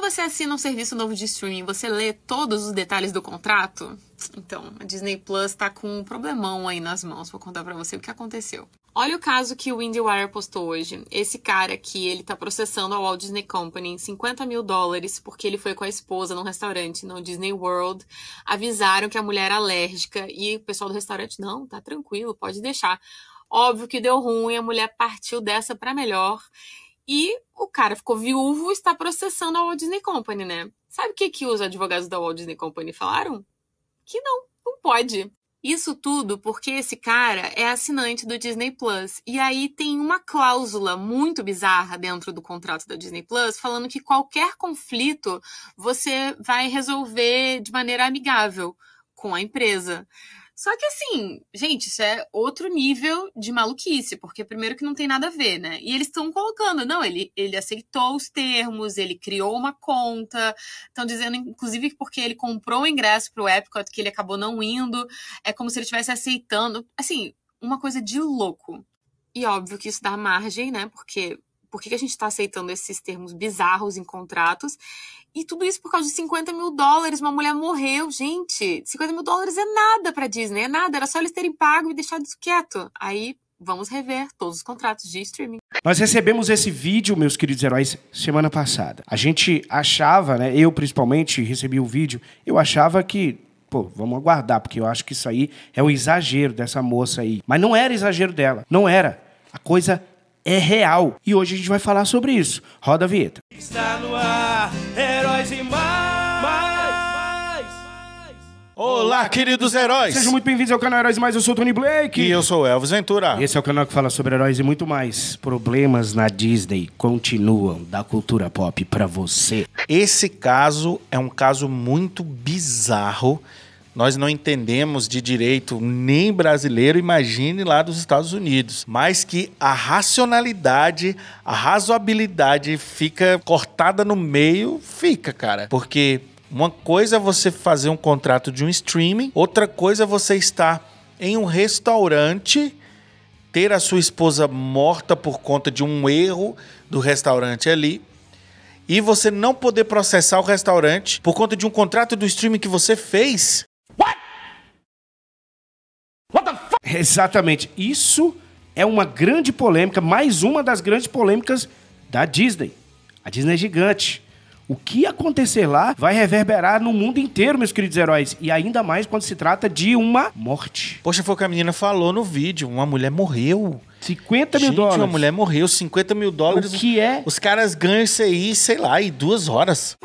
Quando você assina um serviço novo de streaming, você lê todos os detalhes do contrato? Então, a Disney Plus tá com um problemão aí nas mãos. Vou contar para você o que aconteceu. Olha o caso que o Wire postou hoje. Esse cara aqui, ele tá processando a Walt Disney Company em 50 mil dólares porque ele foi com a esposa num restaurante no Disney World. Avisaram que a mulher era é alérgica e o pessoal do restaurante, não, tá tranquilo, pode deixar. Óbvio que deu ruim, a mulher partiu dessa para melhor e o cara ficou viúvo e está processando a Walt Disney Company, né? Sabe o que, que os advogados da Walt Disney Company falaram? Que não, não pode. Isso tudo porque esse cara é assinante do Disney Plus. E aí tem uma cláusula muito bizarra dentro do contrato da Disney Plus falando que qualquer conflito você vai resolver de maneira amigável com a empresa. Só que assim, gente, isso é outro nível de maluquice, porque primeiro que não tem nada a ver, né? E eles estão colocando, não, ele, ele aceitou os termos, ele criou uma conta, estão dizendo, inclusive, porque ele comprou o ingresso pro Epcot, que ele acabou não indo, é como se ele estivesse aceitando. Assim, uma coisa de louco. E óbvio que isso dá margem, né? Porque por que, que a gente está aceitando esses termos bizarros em contratos? E tudo isso por causa de 50 mil dólares. Uma mulher morreu, gente. 50 mil dólares é nada para Disney, é nada. Era só eles terem pago e deixado isso quieto. Aí vamos rever todos os contratos de streaming. Nós recebemos esse vídeo, meus queridos heróis, semana passada. A gente achava, né? Eu principalmente recebi o vídeo, eu achava que. Pô, vamos aguardar, porque eu acho que isso aí é o exagero dessa moça aí. Mas não era exagero dela, não era. A coisa é real. E hoje a gente vai falar sobre isso. Roda a vinheta. Está no ar, heróis e mais. mais, mais. Olá, queridos heróis! Sejam muito bem-vindos ao canal Heróis e Mais, eu sou o Tony Blake. E eu sou o Elvis Ventura. Esse é o canal que fala sobre heróis e muito mais. Problemas na Disney continuam da cultura pop para você. Esse caso é um caso muito bizarro nós não entendemos de direito nem brasileiro, imagine lá dos Estados Unidos. Mas que a racionalidade, a razoabilidade fica cortada no meio, fica, cara. Porque uma coisa é você fazer um contrato de um streaming, outra coisa é você estar em um restaurante ter a sua esposa morta por conta de um erro do restaurante ali e você não poder processar o restaurante por conta de um contrato do streaming que você fez Exatamente. Isso é uma grande polêmica, mais uma das grandes polêmicas da Disney. A Disney é gigante. O que acontecer lá vai reverberar no mundo inteiro, meus queridos heróis. E ainda mais quando se trata de uma morte. Poxa, foi o que a menina falou no vídeo. Uma mulher morreu. 50 mil Gente, dólares. Uma mulher morreu, 50 mil dólares. O que é? Os caras ganham isso aí, sei lá, em duas horas.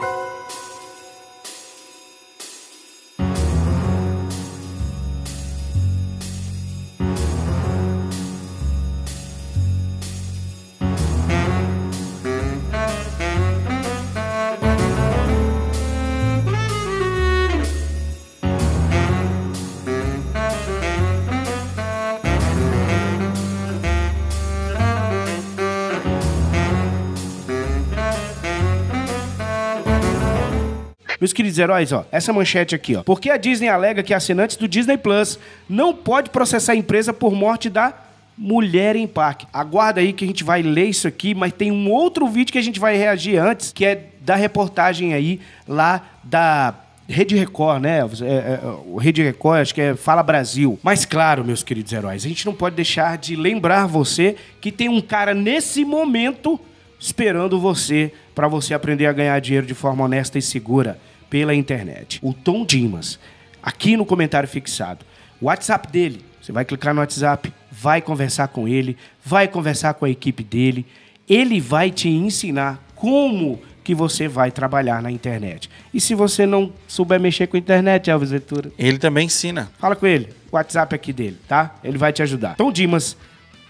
Meus queridos heróis, ó, essa manchete aqui, ó. Por que a Disney alega que assinantes do Disney Plus não pode processar a empresa por morte da Mulher em Parque. Aguarda aí que a gente vai ler isso aqui, mas tem um outro vídeo que a gente vai reagir antes, que é da reportagem aí lá da Rede Record, né? É, é, o é, Rede Record, acho que é Fala Brasil. Mas claro, meus queridos heróis, a gente não pode deixar de lembrar você que tem um cara nesse momento esperando você para você aprender a ganhar dinheiro de forma honesta e segura pela internet. O Tom Dimas, aqui no comentário fixado. O WhatsApp dele, você vai clicar no WhatsApp, vai conversar com ele, vai conversar com a equipe dele. Ele vai te ensinar como que você vai trabalhar na internet. E se você não souber mexer com a internet, Elvis Ventura? Ele também ensina. Fala com ele. O WhatsApp aqui dele, tá? Ele vai te ajudar. Tom Dimas,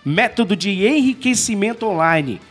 método de enriquecimento online.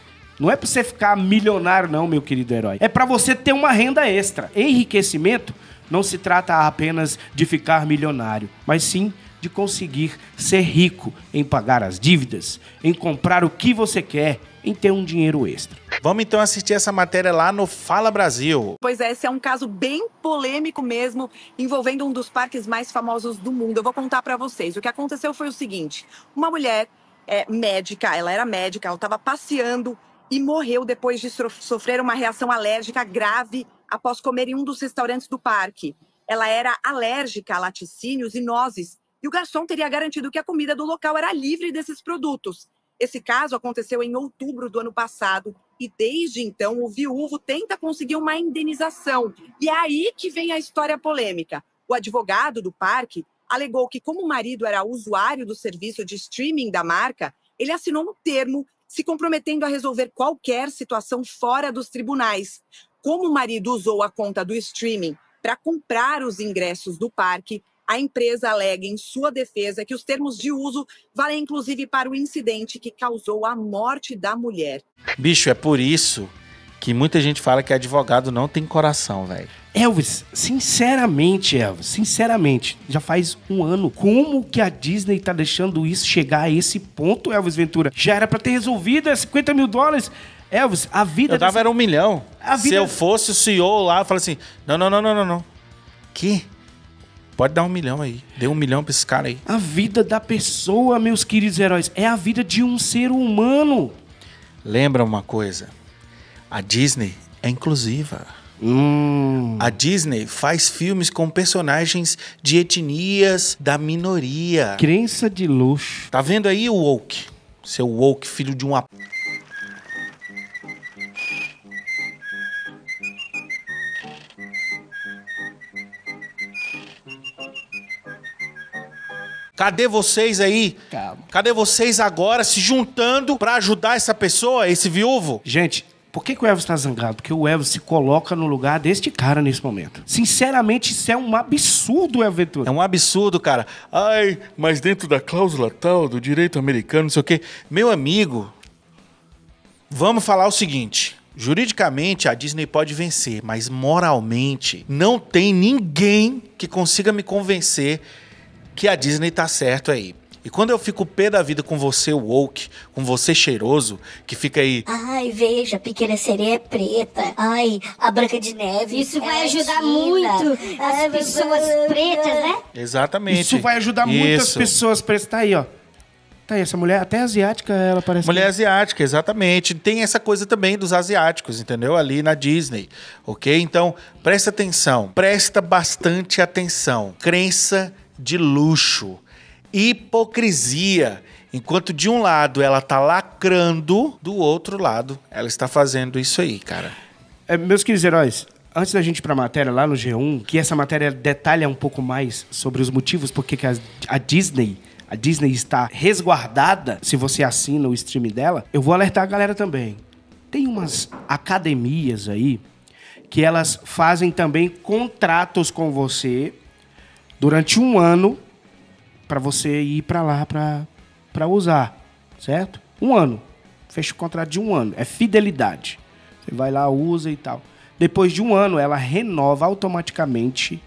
Não é para você ficar milionário, não, meu querido herói. É para você ter uma renda extra. Enriquecimento não se trata apenas de ficar milionário, mas sim de conseguir ser rico em pagar as dívidas, em comprar o que você quer, em ter um dinheiro extra. Vamos então assistir essa matéria lá no Fala Brasil. Pois é, esse é um caso bem polêmico mesmo, envolvendo um dos parques mais famosos do mundo. Eu vou contar para vocês. O que aconteceu foi o seguinte: uma mulher é, médica, ela era médica, ela estava passeando e morreu depois de sofrer uma reação alérgica grave após comer em um dos restaurantes do parque. Ela era alérgica a laticínios e nozes, e o garçom teria garantido que a comida do local era livre desses produtos. Esse caso aconteceu em outubro do ano passado e desde então o viúvo tenta conseguir uma indenização. E é aí que vem a história polêmica. O advogado do parque alegou que, como o marido era usuário do serviço de streaming da marca, ele assinou um termo se comprometendo a resolver qualquer situação fora dos tribunais. Como o marido usou a conta do streaming para comprar os ingressos do parque, a empresa alega em sua defesa que os termos de uso valem inclusive para o incidente que causou a morte da mulher. Bicho, é por isso que muita gente fala que advogado não tem coração, velho. Elvis, sinceramente, Elvis, sinceramente, já faz um ano. Como que a Disney tá deixando isso chegar a esse ponto, Elvis Ventura? Já era para ter resolvido, é 50 mil dólares. Elvis, a vida. Eu dava dessa... era um milhão. Vida... Se eu fosse o CEO lá, eu falei assim: não, não, não, não, não, não. Que? Pode dar um milhão aí. Dê um milhão pra esse cara aí. A vida da pessoa, meus queridos heróis, é a vida de um ser humano. Lembra uma coisa? A Disney é inclusiva. Hum. A Disney faz filmes com personagens de etnias da minoria. Crença de luxo. Tá vendo aí o woke? Seu woke, filho de uma. Cadê vocês aí? Calma. Cadê vocês agora se juntando para ajudar essa pessoa, esse viúvo? Gente, por que, que o Elvis está zangado? Porque o Elvis se coloca no lugar deste cara nesse momento. Sinceramente, isso é um absurdo, Elvis Ventura. É um absurdo, cara. Ai, mas dentro da cláusula tal do direito americano, não sei o quê. Meu amigo, vamos falar o seguinte. Juridicamente, a Disney pode vencer, mas moralmente, não tem ninguém que consiga me convencer que a Disney tá certo aí. E quando eu fico pé da vida com você woke, com você cheiroso, que fica aí. Ai, veja, a pequena sereia é preta. Ai, a branca de neve. Isso vai é ajudar China. muito as é, pessoas pretas, né? Exatamente. Isso vai ajudar muitas muito as pessoas pretas. Tá aí, ó. Tá aí, essa mulher, até asiática, ela parece. Mulher que... asiática, exatamente. Tem essa coisa também dos asiáticos, entendeu? Ali na Disney, ok? Então, presta atenção. Presta bastante atenção. Crença de luxo hipocrisia. Enquanto de um lado ela tá lacrando, do outro lado ela está fazendo isso aí, cara. É, meus queridos heróis, antes da gente ir para a matéria lá no G1, que essa matéria detalha um pouco mais sobre os motivos por que a, a Disney a Disney está resguardada se você assina o stream dela, eu vou alertar a galera também. Tem umas academias aí que elas fazem também contratos com você durante um ano para você ir para lá para usar, certo? Um ano. Fecha o contrato de um ano. É fidelidade. Você vai lá, usa e tal. Depois de um ano, ela renova automaticamente.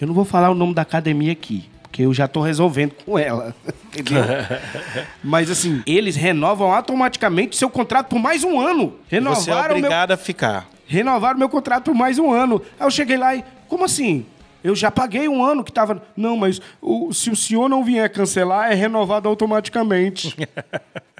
Eu não vou falar o nome da academia aqui, porque eu já estou resolvendo com ela. Entendeu? Mas assim, eles renovam automaticamente seu contrato por mais um ano. Renovaram e você é obrigado meu... a ficar. Renovaram meu contrato por mais um ano. Aí eu cheguei lá e. Como assim? Eu já paguei um ano que estava. Não, mas o, se o senhor não vier cancelar, é renovado automaticamente.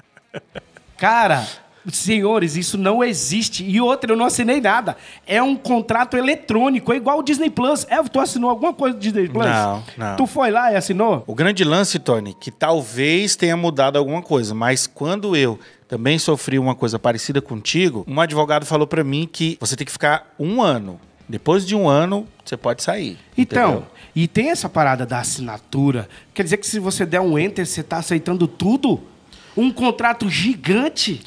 Cara, senhores, isso não existe. E outra, eu não assinei nada. É um contrato eletrônico, é igual o Disney Plus. Elvio, é, tu assinou alguma coisa do Disney Plus? Não, não. Tu foi lá e assinou? O grande lance, Tony, que talvez tenha mudado alguma coisa, mas quando eu também sofri uma coisa parecida contigo, um advogado falou para mim que você tem que ficar um ano depois de um ano, você pode sair. Então, entendeu? e tem essa parada da assinatura. Quer dizer que se você der um enter, você está aceitando tudo? Um contrato gigante?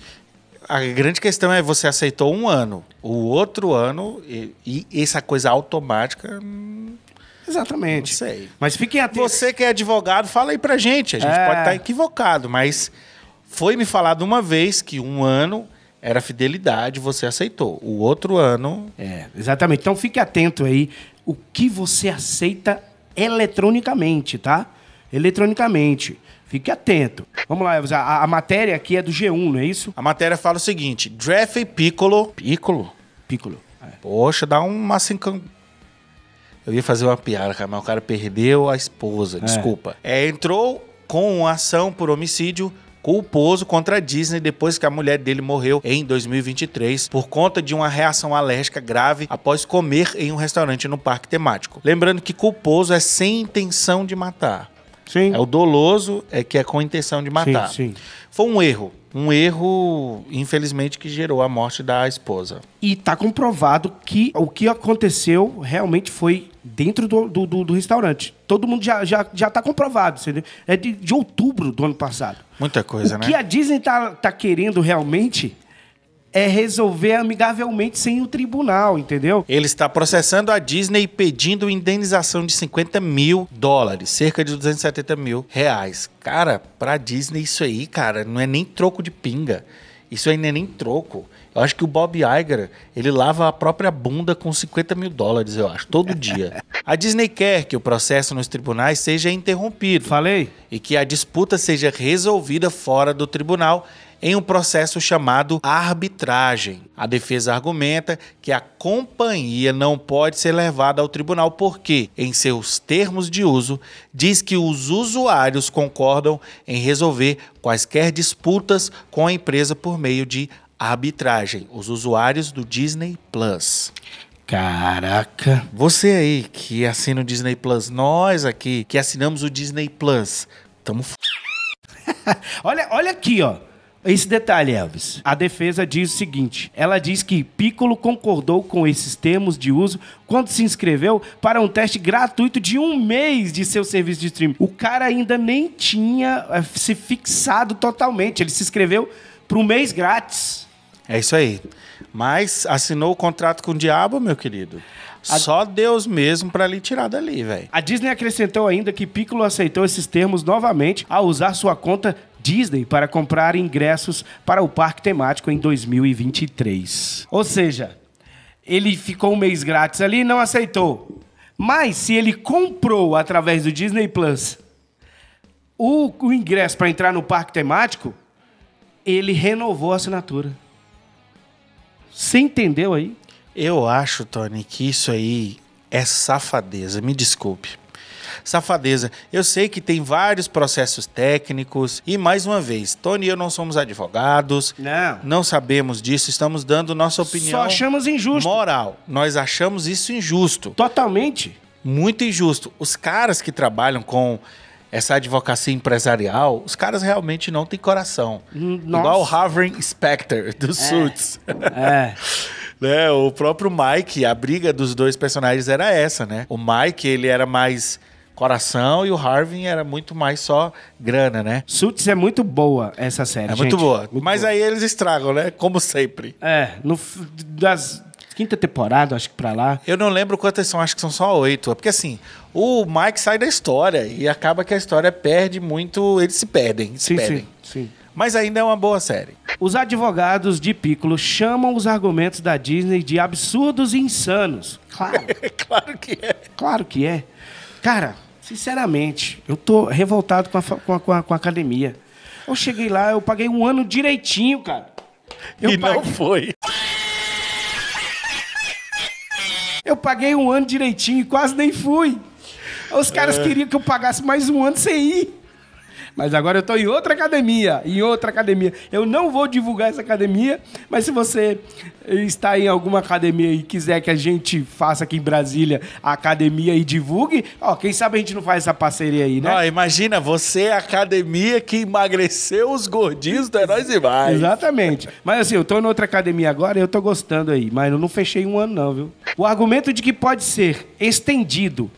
A grande questão é você aceitou um ano. O outro ano, e, e essa coisa automática. Hum, Exatamente. Não sei. Mas fiquem atentos. Você que é advogado, fala aí pra gente. A gente é... pode estar tá equivocado, mas foi me falado uma vez que um ano era fidelidade, você aceitou. O outro ano. É, exatamente. Então fique atento aí o que você aceita eletronicamente, tá? Eletronicamente. Fique atento. Vamos lá, Elvis. A, a matéria aqui é do G1, não é isso? A matéria fala o seguinte: Draft Piccolo. Piccolo? Piccolo. É. Poxa, dá uma cinco... Eu ia fazer uma piada, cara, mas o cara perdeu a esposa, é. desculpa. É, entrou com ação por homicídio culposo contra a Disney depois que a mulher dele morreu em 2023 por conta de uma reação alérgica grave após comer em um restaurante no parque temático. Lembrando que culposo é sem intenção de matar. Sim. É o doloso, é que é com intenção de matar. Sim, sim. Foi um erro. Um erro, infelizmente, que gerou a morte da esposa. E está comprovado que o que aconteceu realmente foi dentro do, do, do, do restaurante. Todo mundo já, já, já tá comprovado, entendeu? É de, de outubro do ano passado. Muita coisa, o né? O que a Disney tá, tá querendo realmente é resolver amigavelmente sem o tribunal, entendeu? Ele está processando a Disney pedindo indenização de 50 mil dólares, cerca de 270 mil reais. Cara, pra Disney isso aí, cara, não é nem troco de pinga. Isso aí não é nem troco. Eu acho que o Bob Iger, ele lava a própria bunda com 50 mil dólares, eu acho, todo dia. a Disney quer que o processo nos tribunais seja interrompido. Falei. E que a disputa seja resolvida fora do tribunal em um processo chamado arbitragem. A defesa argumenta que a companhia não pode ser levada ao tribunal porque, em seus termos de uso, diz que os usuários concordam em resolver quaisquer disputas com a empresa por meio de arbitragem, os usuários do Disney Plus. Caraca! Você aí que assina o Disney Plus, nós aqui que assinamos o Disney Plus, tamo f... olha, olha aqui, ó. Esse detalhe, Elvis. A defesa diz o seguinte: ela diz que Piccolo concordou com esses termos de uso quando se inscreveu para um teste gratuito de um mês de seu serviço de streaming. O cara ainda nem tinha eh, se fixado totalmente. Ele se inscreveu para um mês grátis. É isso aí. Mas assinou o contrato com o diabo, meu querido. A... Só Deus mesmo para lhe tirar dali, velho. A Disney acrescentou ainda que Piccolo aceitou esses termos novamente ao usar sua conta Disney para comprar ingressos para o parque temático em 2023. Ou seja, ele ficou um mês grátis ali e não aceitou. Mas se ele comprou através do Disney Plus o, o ingresso para entrar no parque temático, ele renovou a assinatura. Você entendeu aí? Eu acho, Tony, que isso aí é safadeza, me desculpe. Safadeza, eu sei que tem vários processos técnicos e mais uma vez, Tony e eu não somos advogados, não, não sabemos disso, estamos dando nossa opinião. Só achamos injusto. Moral, nós achamos isso injusto. Totalmente. Muito injusto. Os caras que trabalham com essa advocacia empresarial, os caras realmente não têm coração. Nossa. Hum, Igual o Harvey Specter do é. Suits. É. né? O próprio Mike, a briga dos dois personagens era essa, né? O Mike, ele era mais coração e o Harvin era muito mais só grana, né? Suits é muito boa essa série. É gente. muito boa. Muito Mas boa. aí eles estragam, né? Como sempre. É, no, das quinta temporada, acho que pra lá. Eu não lembro quantas são, acho que são só oito. É porque assim, o Mike sai da história e acaba que a história perde muito. Eles se perdem. Se sim, perdem. sim, sim. Mas ainda é uma boa série. Os advogados de Piccolo chamam os argumentos da Disney de absurdos e insanos. Claro. claro que é. Claro que é. Cara, sinceramente, eu tô revoltado com a, com a, com a, com a academia. Eu cheguei lá, eu paguei um ano direitinho, cara. Eu e paguei... não foi. Eu paguei um ano direitinho e quase nem fui. Os caras é. queriam que eu pagasse mais um ano sem ir. Mas agora eu estou em outra academia, em outra academia. Eu não vou divulgar essa academia, mas se você eh, está em alguma academia e quiser que a gente faça aqui em Brasília a academia e divulgue, ó, quem sabe a gente não faz essa parceria aí, né? Ó, imagina, você é a academia que emagreceu os gordinhos do tá, Heróis e Mais. Exatamente. Mas assim, eu estou em outra academia agora e eu estou gostando aí, mas eu não fechei um ano não, viu? O argumento de que pode ser estendido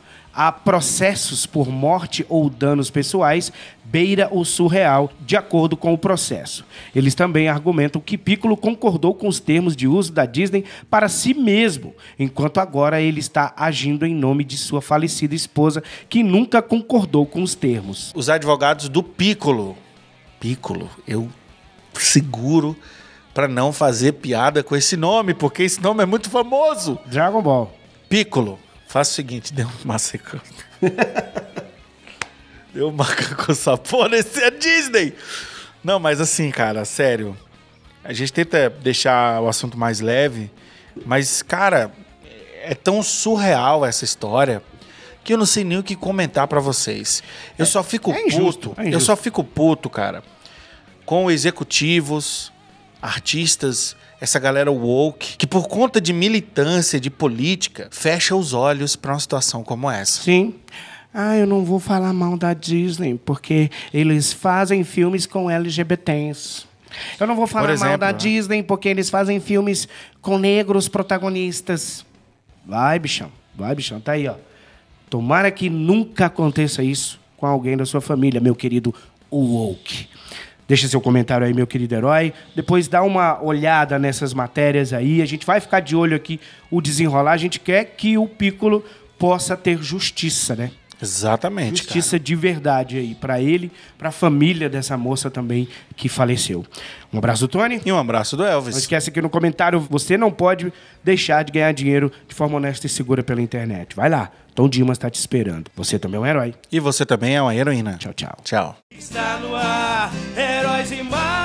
a processos por morte ou danos pessoais beira o surreal, de acordo com o processo. Eles também argumentam que Piccolo concordou com os termos de uso da Disney para si mesmo, enquanto agora ele está agindo em nome de sua falecida esposa, que nunca concordou com os termos. Os advogados do Piccolo. Piccolo, eu seguro para não fazer piada com esse nome, porque esse nome é muito famoso. Dragon Ball. Piccolo. Faça o seguinte, deu um massacre. deu um macaco sapona, esse é Disney! Não, mas assim, cara, sério. A gente tenta deixar o assunto mais leve, mas, cara, é tão surreal essa história que eu não sei nem o que comentar para vocês. Eu é, só fico é injusto, puto. É eu só fico puto, cara, com executivos, artistas essa galera woke, que por conta de militância, de política, fecha os olhos para uma situação como essa. Sim. Ah, eu não vou falar mal da Disney, porque eles fazem filmes com LGBTs. Eu não vou falar exemplo, mal da né? Disney, porque eles fazem filmes com negros protagonistas. Vai, bichão. Vai, bichão. Tá aí, ó. Tomara que nunca aconteça isso com alguém da sua família, meu querido woke. Deixa seu comentário aí, meu querido herói. Depois dá uma olhada nessas matérias aí. A gente vai ficar de olho aqui o desenrolar. A gente quer que o Piccolo possa ter justiça, né? Exatamente. Justiça cara. de verdade aí para ele, para a família dessa moça também que faleceu. Um abraço do Tony. E um abraço do Elvis. Não esquece aqui no comentário, você não pode deixar de ganhar dinheiro de forma honesta e segura pela internet. Vai lá, Tom Dimas está te esperando. Você também é um herói. E você também é uma heroína. Tchau, tchau. Tchau. Está no ar, heróis e mar.